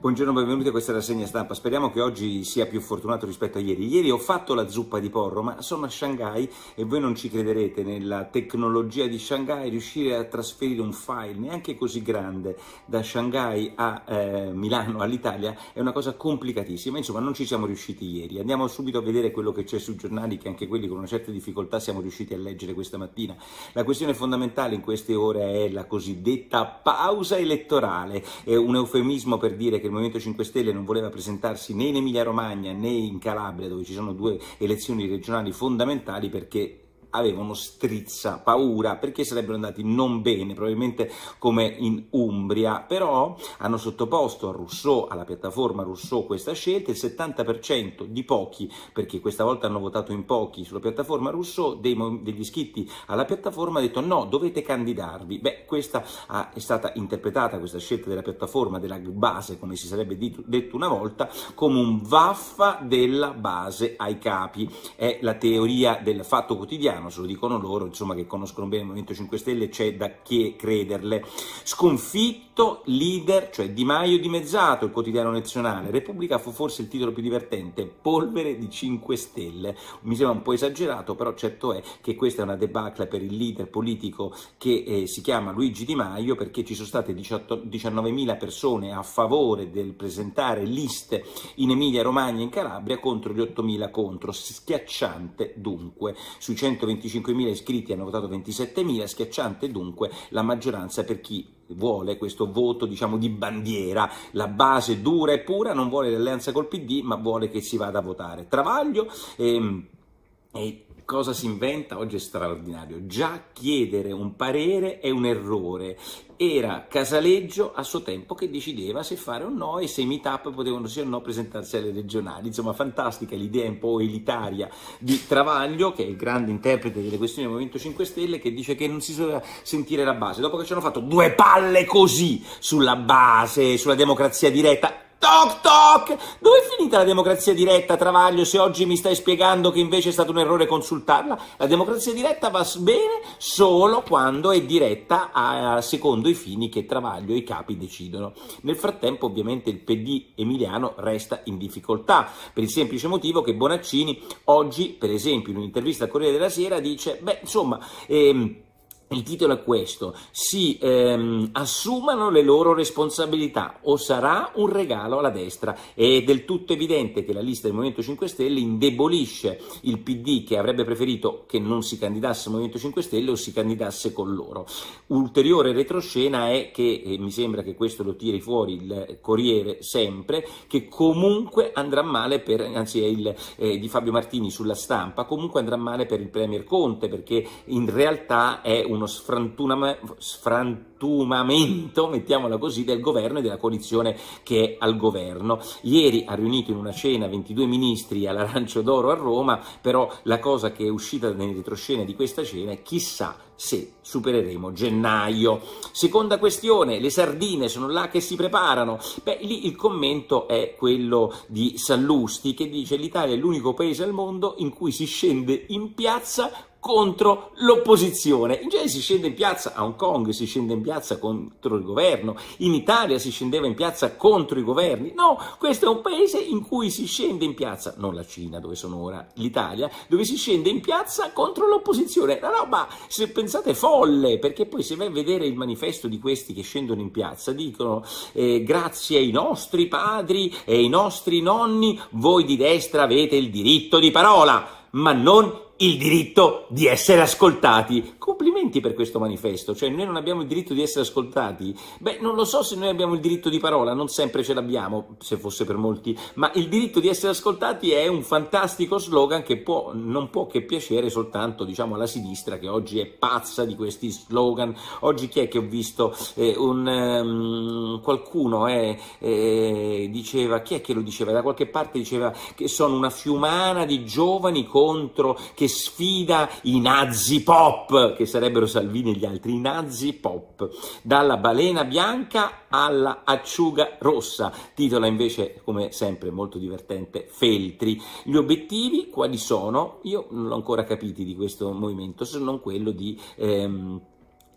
Buongiorno, benvenuti a questa rassegna stampa. Speriamo che oggi sia più fortunato rispetto a ieri. Ieri ho fatto la zuppa di porro, ma sono a Shanghai e voi non ci crederete nella tecnologia di Shanghai, riuscire a trasferire un file neanche così grande da Shanghai a eh, Milano, all'Italia, è una cosa complicatissima. Insomma, non ci siamo riusciti ieri. Andiamo subito a vedere quello che c'è sui giornali, che anche quelli con una certa difficoltà siamo riusciti a leggere questa mattina. La questione fondamentale in queste ore è la cosiddetta pausa elettorale, è un eufemismo per dire che il Movimento 5 Stelle non voleva presentarsi né in Emilia Romagna né in Calabria, dove ci sono due elezioni regionali fondamentali perché avevano strizza paura perché sarebbero andati non bene, probabilmente come in Umbria, però hanno sottoposto a Rousseau, alla piattaforma Rousseau questa scelta, il 70% di pochi, perché questa volta hanno votato in pochi sulla piattaforma Rousseau, dei, degli iscritti alla piattaforma ha detto no, dovete candidarvi. Beh, questa ha, è stata interpretata, questa scelta della piattaforma, della base, come si sarebbe dito, detto una volta, come un vaffa della base ai capi. È la teoria del fatto quotidiano italiano, se lo dicono loro, insomma che conoscono bene il Movimento 5 Stelle, c'è da che crederle. Sconfitto, leader, cioè Di Maio dimezzato, il quotidiano nazionale, Repubblica fu forse il titolo più divertente, polvere di 5 Stelle, mi sembra un po' esagerato, però certo è che questa è una debacle per il leader politico che eh, si chiama Luigi Di Maio, perché ci sono state 19.000 persone a favore del presentare liste in Emilia Romagna e in Calabria contro gli 8.000 contro, schiacciante dunque, sui 120 25.000 iscritti hanno votato 27.000, schiacciante dunque la maggioranza per chi vuole questo voto diciamo di bandiera, la base dura e pura, non vuole l'alleanza col PD ma vuole che si vada a votare. Travaglio... Ehm, e cosa si inventa? Oggi è straordinario. Già chiedere un parere è un errore. Era Casaleggio a suo tempo che decideva se fare o no e se i meetup potevano sì o no presentarsi alle regionali. Insomma, fantastica l'idea un po' elitaria di Travaglio, che è il grande interprete delle questioni del Movimento 5 Stelle, che dice che non si doveva sentire la base. Dopo che ci hanno fatto due palle così sulla base, sulla democrazia diretta, Toc toc! Dove è finita la democrazia diretta, Travaglio, se oggi mi stai spiegando che invece è stato un errore consultarla? La democrazia diretta va bene solo quando è diretta a, secondo i fini che Travaglio e i capi decidono. Nel frattempo ovviamente il PD emiliano resta in difficoltà, per il semplice motivo che Bonaccini oggi, per esempio, in un'intervista al Corriere della Sera dice, beh insomma... Ehm, il titolo è questo, si ehm, assumano le loro responsabilità o sarà un regalo alla destra. È del tutto evidente che la lista del Movimento 5 Stelle indebolisce il PD che avrebbe preferito che non si candidasse al Movimento 5 Stelle o si candidasse con loro. Ulteriore retroscena è che, e mi sembra che questo lo tiri fuori il Corriere sempre, che comunque andrà male per, anzi è il, eh, di Fabio Martini sulla stampa, comunque andrà male per il Premier Conte perché in realtà è un uno sfrantumamento, mettiamola così, del governo e della coalizione che è al governo. Ieri ha riunito in una cena 22 ministri all'Arancio d'Oro a Roma, però la cosa che è uscita nelle retroscene di questa cena è chissà se supereremo gennaio. Seconda questione, le sardine sono là che si preparano. Beh, lì il commento è quello di Sallusti che dice l'Italia è l'unico paese al mondo in cui si scende in piazza contro l'opposizione. In genere si scende in piazza a Hong Kong, si scende in piazza contro il governo, in Italia si scendeva in piazza contro i governi. No, questo è un paese in cui si scende in piazza, non la Cina dove sono ora, l'Italia, dove si scende in piazza contro l'opposizione. Una roba, se pensate, folle, perché poi se vai a vedere il manifesto di questi che scendono in piazza, dicono eh, grazie ai nostri padri e ai nostri nonni, voi di destra avete il diritto di parola, ma non il diritto di essere ascoltati. Complimenti per questo manifesto, cioè noi non abbiamo il diritto di essere ascoltati. Beh, non lo so se noi abbiamo il diritto di parola, non sempre ce l'abbiamo, se fosse per molti, ma il diritto di essere ascoltati è un fantastico slogan che può, non può che piacere soltanto diciamo, alla sinistra che oggi è pazza di questi slogan. Oggi chi è che ho visto eh, un, um, qualcuno eh, eh, diceva, chi è che lo diceva? Da qualche parte diceva che sono una fiumana di giovani contro che sfida i nazi pop, che sarebbero Salvini e gli altri, i nazi pop, dalla balena bianca alla acciuga rossa, titola invece come sempre molto divertente Feltri. Gli obiettivi quali sono? Io non l'ho ancora capito di questo movimento, se non quello di... Ehm,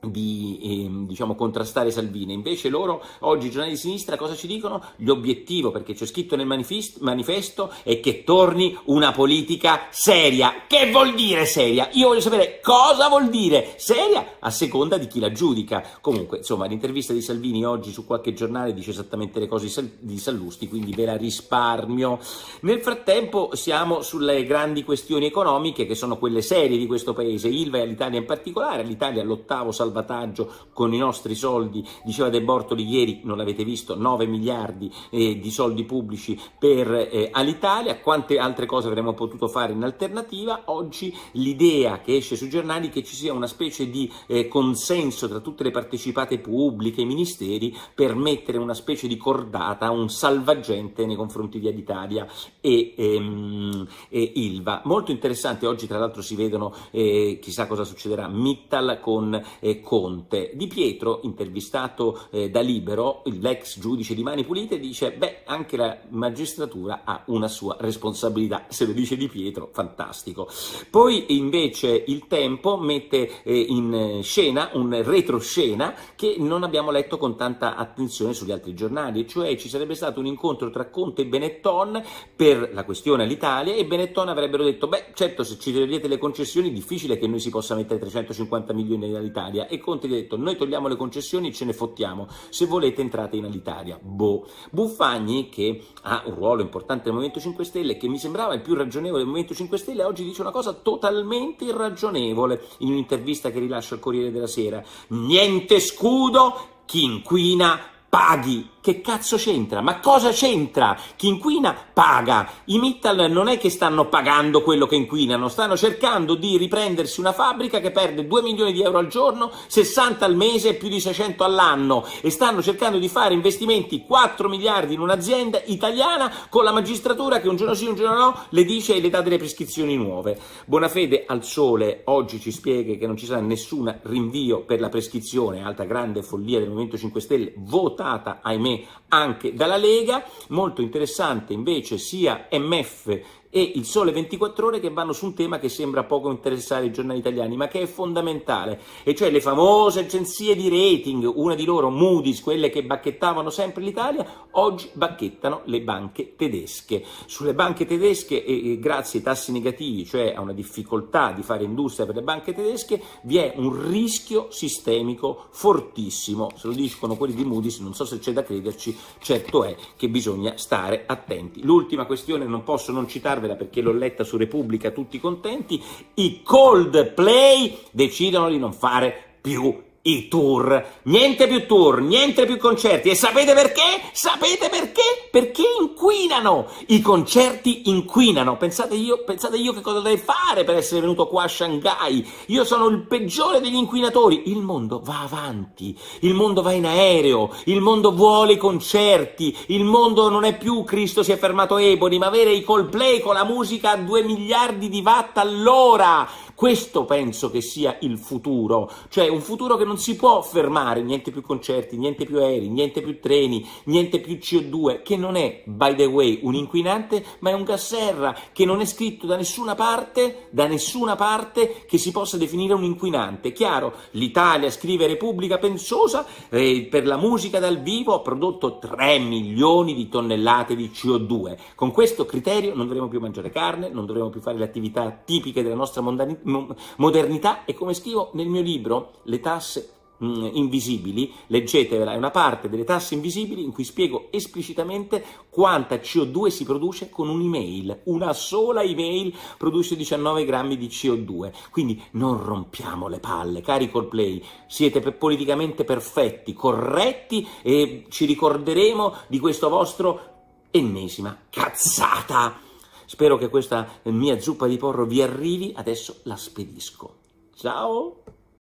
di ehm, diciamo, contrastare Salvini. Invece loro, oggi i giornali di sinistra, cosa ci dicono? L'obiettivo, perché c'è scritto nel manifesto, è che torni una politica seria. Che vuol dire seria? Io voglio sapere cosa vuol dire seria, a seconda di chi la giudica. Comunque, insomma, l'intervista di Salvini oggi su qualche giornale dice esattamente le cose di, Sallusti, quindi ve la risparmio. Nel frattempo siamo sulle grandi questioni economiche, che sono quelle serie di questo paese, Ilva e l'Italia in particolare, l'Italia all'ottavo salvato salvataggio con i nostri soldi, diceva De Bortoli ieri, non l'avete visto, 9 miliardi eh, di soldi pubblici per eh, all'Italia, quante altre cose avremmo potuto fare in alternativa, oggi l'idea che esce sui giornali è che ci sia una specie di eh, consenso tra tutte le partecipate pubbliche, e i ministeri, per mettere una specie di cordata, un salvagente nei confronti di Alitalia e, ehm, e Ilva. Molto interessante, oggi tra l'altro si vedono, eh, chissà cosa succederà, Mittal con eh, Conte. Di Pietro, intervistato eh, da Libero, l'ex giudice di Mani Pulite, dice beh, anche la magistratura ha una sua responsabilità. Se lo dice Di Pietro, fantastico. Poi invece il tempo mette eh, in scena un retroscena che non abbiamo letto con tanta attenzione sugli altri giornali, cioè ci sarebbe stato un incontro tra Conte e Benetton per la questione all'Italia e Benetton avrebbero detto beh, certo se ci togliete le concessioni difficile che noi si possa mettere 350 milioni all'Italia e Conte gli ha detto noi togliamo le concessioni, ce ne fottiamo, se volete entrate in Alitalia. Boh. Buffagni, che ha un ruolo importante nel Movimento 5 Stelle, che mi sembrava il più ragionevole del Movimento 5 Stelle, oggi dice una cosa totalmente irragionevole in un'intervista che rilascia al Corriere della Sera. Niente scudo, chi inquina paghi. Che cazzo c'entra? Ma cosa c'entra? Chi inquina paga. I Mittal non è che stanno pagando quello che inquinano, stanno cercando di riprendersi una fabbrica che perde 2 milioni di euro al giorno, 60 al mese e più di 600 all'anno e stanno cercando di fare investimenti 4 miliardi in un'azienda italiana con la magistratura che un giorno sì, un giorno no le dice e le dà delle prescrizioni nuove. Bonafede al sole oggi ci spiega che non ci sarà nessun rinvio per la prescrizione, altra grande follia del Movimento 5 Stelle votata ahimè anche dalla Lega, molto interessante invece sia MF e il Sole 24 Ore che vanno su un tema che sembra poco interessare i giornali italiani, ma che è fondamentale, e cioè le famose agenzie di rating, una di loro, Moody's, quelle che bacchettavano sempre l'Italia, oggi bacchettano le banche tedesche. Sulle banche tedesche, eh, grazie ai tassi negativi, cioè a una difficoltà di fare industria per le banche tedesche, vi è un rischio sistemico fortissimo. Se lo dicono quelli di Moody's, non so se c'è da crederci, certo è che bisogna stare attenti. L'ultima questione, non posso non citarvi ricordarvela perché l'ho letta su Repubblica tutti contenti, i Coldplay decidono di non fare più i tour, niente più tour, niente più concerti. E sapete perché? Sapete perché? Perché inquinano. I concerti inquinano. Pensate io, pensate io che cosa devo fare per essere venuto qua a Shanghai. Io sono il peggiore degli inquinatori. Il mondo va avanti, il mondo va in aereo, il mondo vuole i concerti, il mondo non è più Cristo si è fermato Ebony, ma avere i Coldplay con la musica a 2 miliardi di watt all'ora questo penso che sia il futuro, cioè un futuro che non si può fermare, niente più concerti, niente più aerei, niente più treni, niente più CO2, che non è, by the way, un inquinante, ma è un gas serra che non è scritto da nessuna parte, da nessuna parte che si possa definire un inquinante. Chiaro, l'Italia scrive Repubblica Pensosa eh, per la musica dal vivo ha prodotto 3 milioni di tonnellate di CO2. Con questo criterio non dovremo più mangiare carne, non dovremo più fare le attività tipiche della nostra mondanità modernità e come scrivo nel mio libro Le tasse mm, invisibili, leggetevela, è una parte delle tasse invisibili in cui spiego esplicitamente quanta CO2 si produce con un'email, una sola email produce 19 grammi di CO2, quindi non rompiamo le palle, cari Coldplay, siete politicamente perfetti, corretti e ci ricorderemo di questo vostro ennesima cazzata. Spero che questa mia zuppa di porro vi arrivi, adesso la spedisco. Ciao!